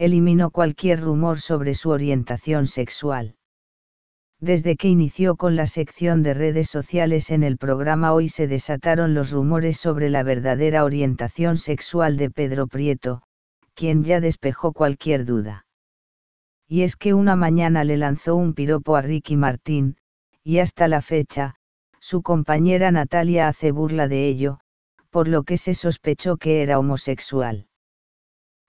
eliminó cualquier rumor sobre su orientación sexual. Desde que inició con la sección de redes sociales en el programa Hoy se desataron los rumores sobre la verdadera orientación sexual de Pedro Prieto, quien ya despejó cualquier duda. Y es que una mañana le lanzó un piropo a Ricky Martín, y hasta la fecha, su compañera Natalia hace burla de ello, por lo que se sospechó que era homosexual.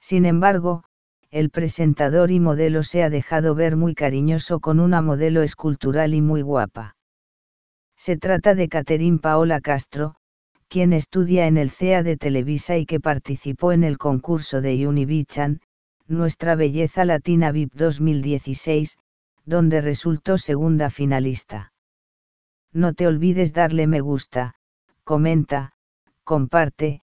Sin embargo, el presentador y modelo se ha dejado ver muy cariñoso con una modelo escultural y muy guapa. Se trata de Caterín Paola Castro, quien estudia en el CEA de Televisa y que participó en el concurso de Univichan, Nuestra Belleza Latina VIP 2016, donde resultó segunda finalista. No te olvides darle me gusta, comenta, comparte,